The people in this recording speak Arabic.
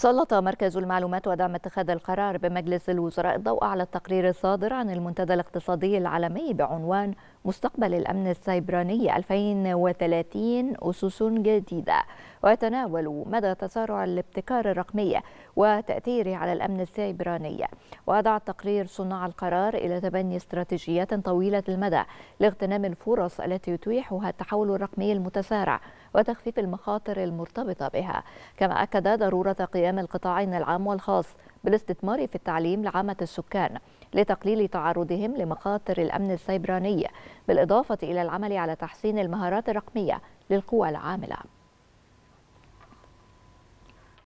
سلط مركز المعلومات ودعم اتخاذ القرار بمجلس الوزراء الضوء على التقرير الصادر عن المنتدى الاقتصادي العالمي بعنوان مستقبل الأمن السيبراني 2030 أسس جديدة وتناول مدى تسارع الابتكار الرقمية وتأثيره على الأمن السيبراني وأدعى التقرير صناع القرار إلى تبني استراتيجيات طويلة المدى لاغتنام الفرص التي يتيحها التحول الرقمي المتسارع وتخفيف المخاطر المرتبطة بها كما أكد ضرورة قيام القطاعين العام والخاص بالاستثمار في التعليم لعامة السكان لتقليل تعرضهم لمخاطر الأمن السيبراني بالإضافة إلى العمل على تحسين المهارات الرقمية للقوى العاملة